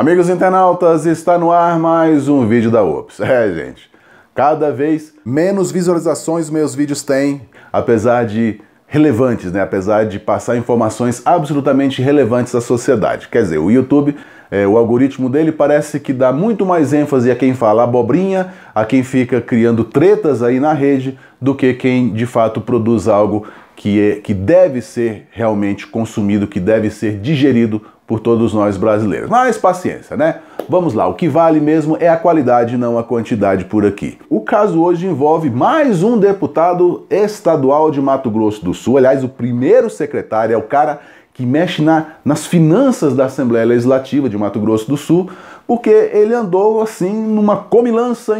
Amigos internautas, está no ar mais um vídeo da UPS. É, gente, cada vez menos visualizações meus vídeos têm, apesar de relevantes, né? Apesar de passar informações absolutamente relevantes à sociedade. Quer dizer, o YouTube, é, o algoritmo dele parece que dá muito mais ênfase a quem fala abobrinha, a quem fica criando tretas aí na rede, do que quem de fato produz algo que, é, que deve ser realmente consumido, que deve ser digerido por todos nós brasileiros. Mas paciência, né? Vamos lá, o que vale mesmo é a qualidade, não a quantidade por aqui. O caso hoje envolve mais um deputado estadual de Mato Grosso do Sul, aliás, o primeiro secretário, é o cara que mexe na, nas finanças da Assembleia Legislativa de Mato Grosso do Sul, porque ele andou assim numa comilança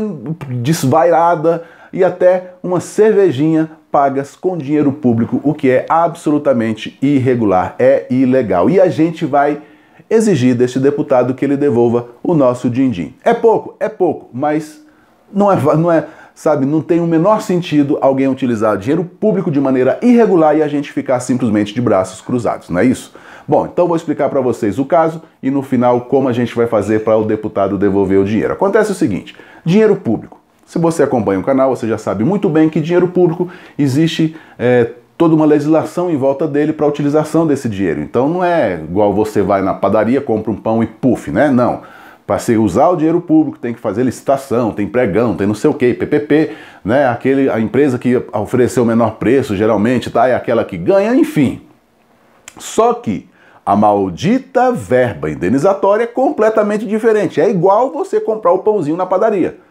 desvairada e até uma cervejinha pagas com dinheiro público, o que é absolutamente irregular, é ilegal. E a gente vai exigir deste deputado que ele devolva o nosso din-din. É pouco, é pouco, mas não é, não é, sabe, não tem o menor sentido alguém utilizar dinheiro público de maneira irregular e a gente ficar simplesmente de braços cruzados, não é isso? Bom, então vou explicar para vocês o caso e no final como a gente vai fazer para o deputado devolver o dinheiro. Acontece o seguinte: dinheiro público se você acompanha o canal, você já sabe muito bem que dinheiro público existe é, toda uma legislação em volta dele para a utilização desse dinheiro. Então não é igual você vai na padaria, compra um pão e puff, né? Não. Para se usar o dinheiro público, tem que fazer licitação, tem pregão, tem não sei o que, PPP, né? Aquele, a empresa que ofereceu o menor preço, geralmente, tá? É aquela que ganha, enfim. Só que a maldita verba indenizatória é completamente diferente. É igual você comprar o pãozinho na padaria.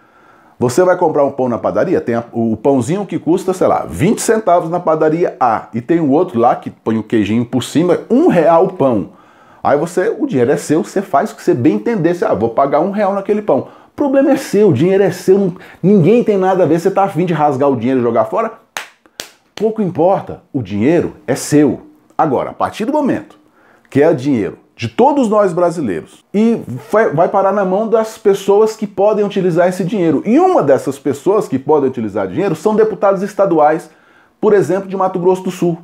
Você vai comprar um pão na padaria, tem o pãozinho que custa, sei lá, 20 centavos na padaria A, e tem o outro lá que põe o queijinho por cima, um real o pão. Aí você, o dinheiro é seu, você faz o que você bem entender, você, ah, vou pagar um real naquele pão. O problema é seu, o dinheiro é seu, ninguém tem nada a ver, você tá afim de rasgar o dinheiro e jogar fora? Pouco importa, o dinheiro é seu. Agora, a partir do momento que é dinheiro de todos nós brasileiros e vai parar na mão das pessoas que podem utilizar esse dinheiro. E uma dessas pessoas que podem utilizar dinheiro são deputados estaduais, por exemplo, de Mato Grosso do Sul.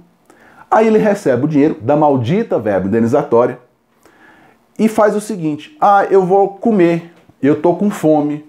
Aí ele recebe o dinheiro da maldita verba indenizatória e faz o seguinte: ah, eu vou comer, eu tô com fome.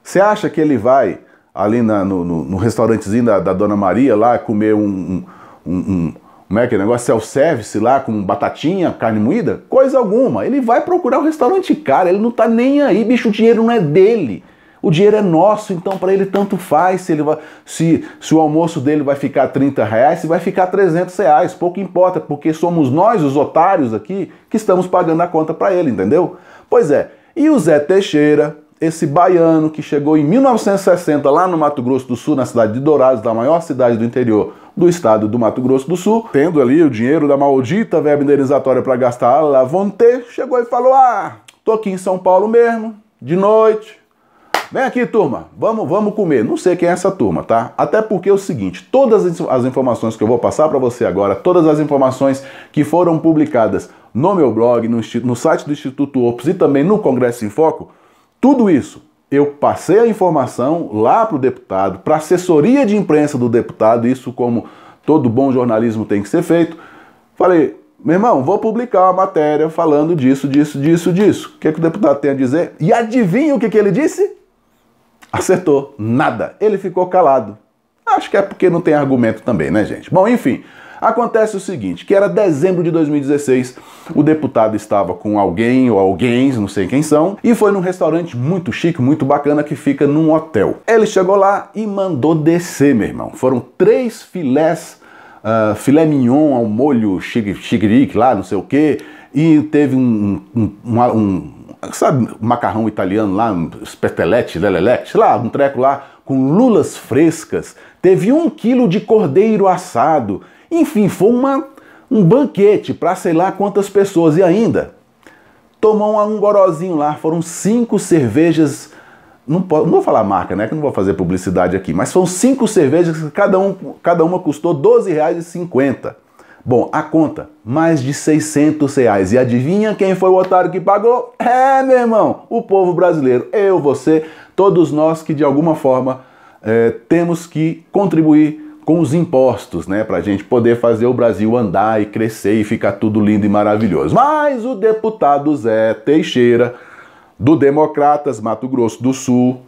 Você acha que ele vai ali na, no, no, no, restaurantezinho da, da, Dona Maria lá comer um, um, um como é que é, negócio self-service lá com batatinha, carne moída, coisa alguma. Ele vai procurar o restaurante cara, ele não tá nem aí, bicho, o dinheiro não é dele. O dinheiro é nosso, então para ele tanto faz se, ele vai, se, se o almoço dele vai ficar 30 reais, se vai ficar 300 reais, pouco importa, porque somos nós, os otários aqui, que estamos pagando a conta para ele, entendeu? Pois é, e o Zé Teixeira, esse baiano que chegou em 1960 lá no Mato Grosso do Sul, na cidade de Dourados, da maior cidade do interior, do estado do Mato Grosso do Sul, tendo ali o dinheiro da maldita verba indenizatória para gastar a vontade, chegou e falou: Ah, tô aqui em São Paulo mesmo, de noite. Vem aqui, turma, vamos, vamos comer. Não sei quem é essa turma, tá? Até porque é o seguinte: todas as informações que eu vou passar para você agora, todas as informações que foram publicadas no meu blog, no, no site do Instituto Ops e também no Congresso em Foco, tudo isso eu passei a informação lá para o deputado, para a assessoria de imprensa do deputado, isso como todo bom jornalismo tem que ser feito. Falei, meu irmão, vou publicar uma matéria falando disso, disso, disso, disso. O que, é que o deputado tem a dizer? E adivinha o que, que ele disse? Acertou, nada. Ele ficou calado. Acho que é porque não tem argumento também, né, gente? Bom, enfim. Acontece o seguinte, que era dezembro de 2016, o deputado estava com alguém ou alguém, não sei quem são, e foi num restaurante muito chique, muito bacana, que fica num hotel. Ele chegou lá e mandou descer, meu irmão. Foram três filés, uh, filé mignon ao molho xigrique lá, não sei o que, e teve um, um, um sabe, macarrão italiano lá, spetelete, lelelete, lá, um treco lá, com lulas frescas. Teve um quilo de cordeiro assado enfim, foi uma, um banquete para sei lá quantas pessoas. E ainda, tomou um gorozinho lá, foram cinco cervejas. Não, posso, não vou falar marca, né? Que não vou fazer publicidade aqui, mas foram cinco cervejas, cada, um, cada uma custou R$12,50. Bom, a conta, mais de 600 reais. E adivinha quem foi o otário que pagou? É, meu irmão, o povo brasileiro. Eu, você, todos nós que de alguma forma é, temos que contribuir com os impostos, né? Para a gente poder fazer o Brasil andar e crescer e ficar tudo lindo e maravilhoso. Mas o deputado Zé Teixeira, do Democratas Mato Grosso do Sul,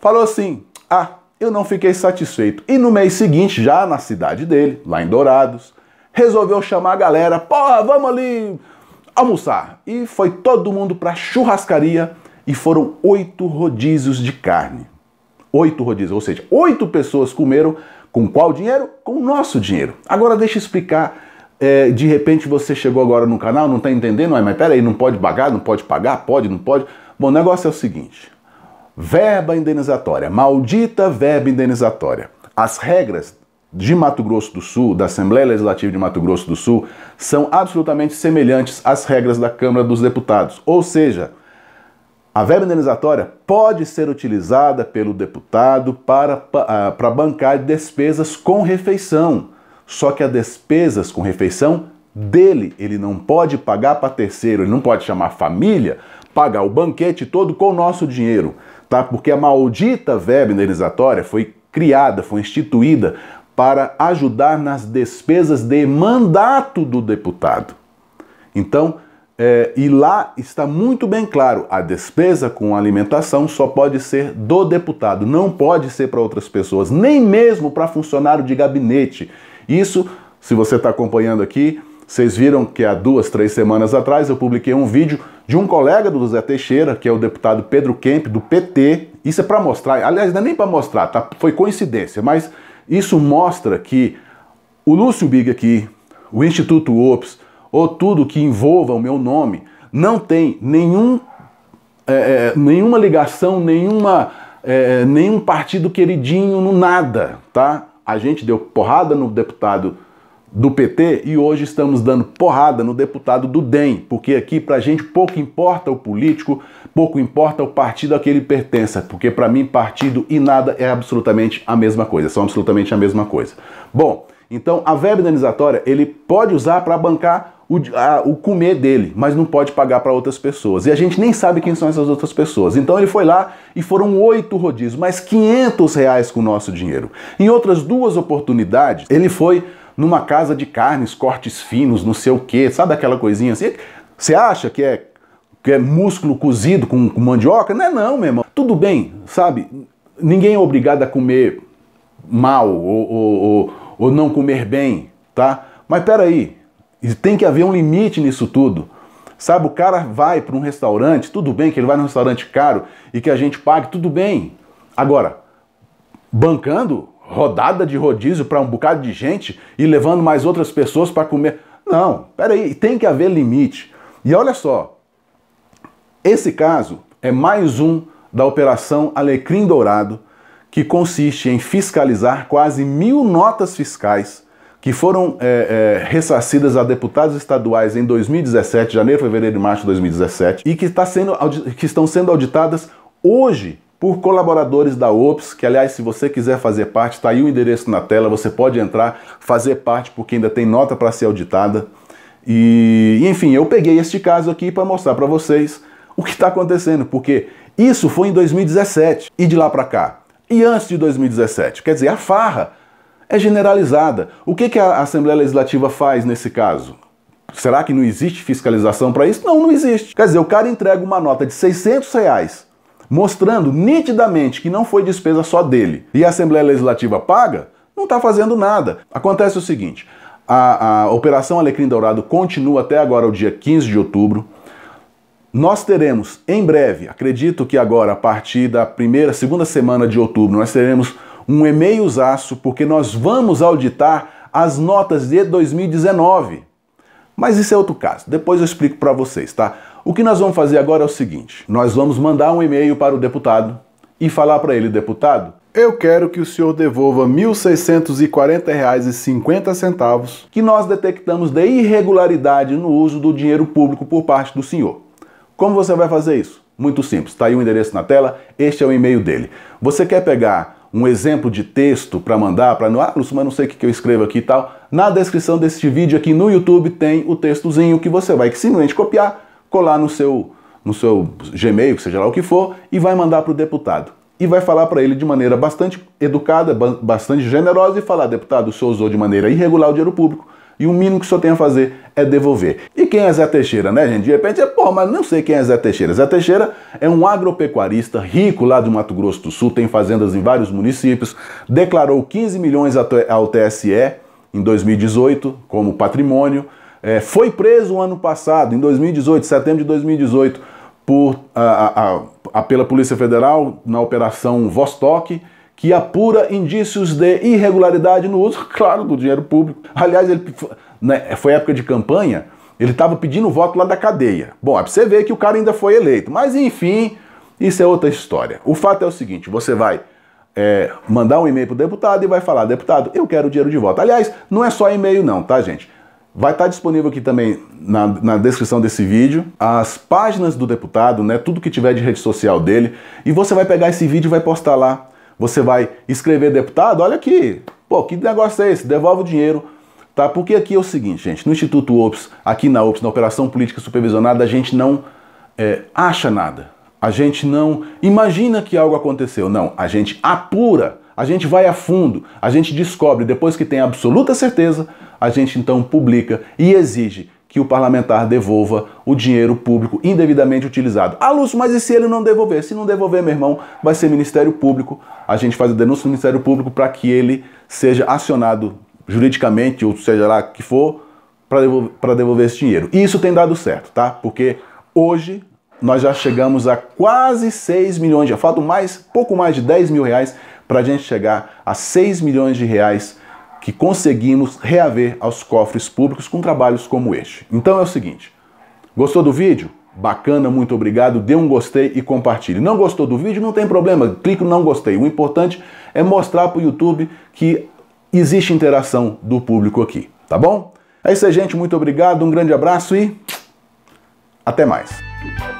falou assim: ah, eu não fiquei satisfeito. E no mês seguinte, já na cidade dele, lá em Dourados, resolveu chamar a galera: porra, vamos ali almoçar. E foi todo mundo para churrascaria e foram oito rodízios de carne oito rodízios, ou seja, oito pessoas comeram com qual dinheiro? Com o nosso dinheiro. Agora deixa eu explicar. É, de repente você chegou agora no canal, não está entendendo, mas peraí, não pode pagar, não pode pagar, pode, não pode. Bom, o negócio é o seguinte: verba indenizatória, maldita verba indenizatória. As regras de Mato Grosso do Sul, da Assembleia Legislativa de Mato Grosso do Sul, são absolutamente semelhantes às regras da Câmara dos Deputados. Ou seja, a verba indenizatória pode ser utilizada pelo deputado para, ah, para bancar despesas com refeição, só que as despesas com refeição dele ele não pode pagar para terceiro, ele não pode chamar família, pagar o banquete todo com o nosso dinheiro, tá? Porque a maldita verba indenizatória foi criada, foi instituída para ajudar nas despesas de mandato do deputado. Então, é, e lá está muito bem claro: a despesa com alimentação só pode ser do deputado, não pode ser para outras pessoas, nem mesmo para funcionário de gabinete. Isso, se você está acompanhando aqui, vocês viram que há duas, três semanas atrás eu publiquei um vídeo de um colega do Zé Teixeira, que é o deputado Pedro Kemp, do PT. Isso é para mostrar, aliás, não é nem para mostrar, tá? foi coincidência, mas isso mostra que o Lúcio Big aqui, o Instituto OPS, ou tudo que envolva o meu nome, não tem nenhum, é, é, nenhuma ligação, nenhuma, é, nenhum partido queridinho, no nada, tá? A gente deu porrada no deputado do PT e hoje estamos dando porrada no deputado do DEM, porque aqui pra gente pouco importa o político, pouco importa o partido a que ele pertença, porque para mim partido e nada é absolutamente a mesma coisa, são absolutamente a mesma coisa. Bom, então a verba indenizatória ele pode usar para bancar o, a, o comer dele, mas não pode pagar para outras pessoas. E a gente nem sabe quem são essas outras pessoas. Então ele foi lá e foram oito rodízios, mais 500 reais com o nosso dinheiro. Em outras duas oportunidades, ele foi numa casa de carnes, cortes finos, não sei o que, sabe aquela coisinha assim? Você acha que é, que é músculo cozido com, com mandioca? Não é não, meu irmão. Tudo bem, sabe? Ninguém é obrigado a comer mal ou, ou, ou, ou não comer bem, tá? Mas peraí, e tem que haver um limite nisso tudo. Sabe, o cara vai para um restaurante, tudo bem que ele vai num restaurante caro e que a gente pague, tudo bem. Agora, bancando rodada de rodízio para um bocado de gente e levando mais outras pessoas para comer. Não, peraí, tem que haver limite. E olha só, esse caso é mais um da Operação Alecrim Dourado, que consiste em fiscalizar quase mil notas fiscais que foram é, é, ressarcidas a deputados estaduais em 2017, janeiro, fevereiro e março de 2017, e que, tá sendo, que estão sendo auditadas hoje por colaboradores da OPS, que aliás, se você quiser fazer parte, está aí o endereço na tela, você pode entrar, fazer parte, porque ainda tem nota para ser auditada. E, enfim, eu peguei este caso aqui para mostrar para vocês o que está acontecendo, porque isso foi em 2017 e de lá para cá. E antes de 2017, quer dizer, a farra é generalizada. O que, que a Assembleia Legislativa faz nesse caso? Será que não existe fiscalização para isso? Não, não existe. Quer dizer, o cara entrega uma nota de 600 reais, mostrando nitidamente que não foi despesa só dele, e a Assembleia Legislativa paga, não está fazendo nada. Acontece o seguinte, a, a Operação Alecrim Dourado continua até agora o dia 15 de outubro, nós teremos em breve, acredito que agora a partir da primeira, segunda semana de outubro, nós teremos um e-mailzaço, porque nós vamos auditar as notas de 2019. Mas isso é outro caso, depois eu explico para vocês, tá? O que nós vamos fazer agora é o seguinte: nós vamos mandar um e-mail para o deputado e falar para ele, deputado, eu quero que o senhor devolva R$ 1.640,50 que nós detectamos de irregularidade no uso do dinheiro público por parte do senhor. Como você vai fazer isso? Muito simples, está aí o endereço na tela, este é o e-mail dele. Você quer pegar um exemplo de texto para mandar, para no ah, mas não sei o que eu escrevo aqui e tal, na descrição deste vídeo aqui no YouTube tem o textozinho que você vai simplesmente copiar, colar no seu, no seu Gmail, seja lá o que for, e vai mandar para o deputado. E vai falar para ele de maneira bastante educada, bastante generosa e falar, deputado, o senhor usou de maneira irregular o dinheiro público e o mínimo que o senhor tem a fazer é devolver. E quem é Zé Teixeira, né, gente? De repente é, pô, mas não sei quem é Zé Teixeira. Zé Teixeira é um agropecuarista rico lá do Mato Grosso do Sul, tem fazendas em vários municípios, declarou 15 milhões ao TSE em 2018 como patrimônio, é, foi preso ano passado, em 2018, setembro de 2018, por, a, a, a, pela Polícia Federal na Operação Vostok que apura indícios de irregularidade no uso, claro, do dinheiro público. Aliás, ele né, foi época de campanha, ele estava pedindo voto lá da cadeia. Bom, é para você ver que o cara ainda foi eleito. Mas enfim, isso é outra história. O fato é o seguinte: você vai é, mandar um e-mail pro deputado e vai falar, deputado, eu quero o dinheiro de volta. Aliás, não é só e-mail, não, tá, gente? Vai estar tá disponível aqui também na, na, descrição desse vídeo as páginas do deputado, né? Tudo que tiver de rede social dele. E você vai pegar esse vídeo e vai postar lá você vai escrever deputado, olha aqui, pô, que negócio é esse? Devolve o dinheiro, tá? Porque aqui é o seguinte, gente, no Instituto OPS, aqui na OPS, na Operação Política Supervisionada, a gente não é, acha nada. A gente não imagina que algo aconteceu. Não, a gente apura, a gente vai a fundo, a gente descobre. Depois que tem absoluta certeza, a gente então publica e exige que o parlamentar devolva o dinheiro público indevidamente utilizado. Ah, Lúcio, mas e se ele não devolver? Se não devolver, meu irmão, vai ser Ministério Público. A gente faz a denúncia do Ministério Público para que ele seja acionado juridicamente, ou seja lá que for, para devolver, devolver esse dinheiro. E isso tem dado certo, tá? Porque hoje nós já chegamos a quase 6 milhões, já faltam mais, pouco mais de 10 mil reais para a gente chegar a 6 milhões de reais que conseguimos reaver aos cofres públicos com trabalhos como este. Então é o seguinte: gostou do vídeo? Bacana, muito obrigado. Dê um gostei e compartilhe. Não gostou do vídeo? Não tem problema, clique no não gostei. O importante é mostrar para o YouTube que existe interação do público aqui, tá bom? É isso aí, gente. Muito obrigado, um grande abraço e até mais.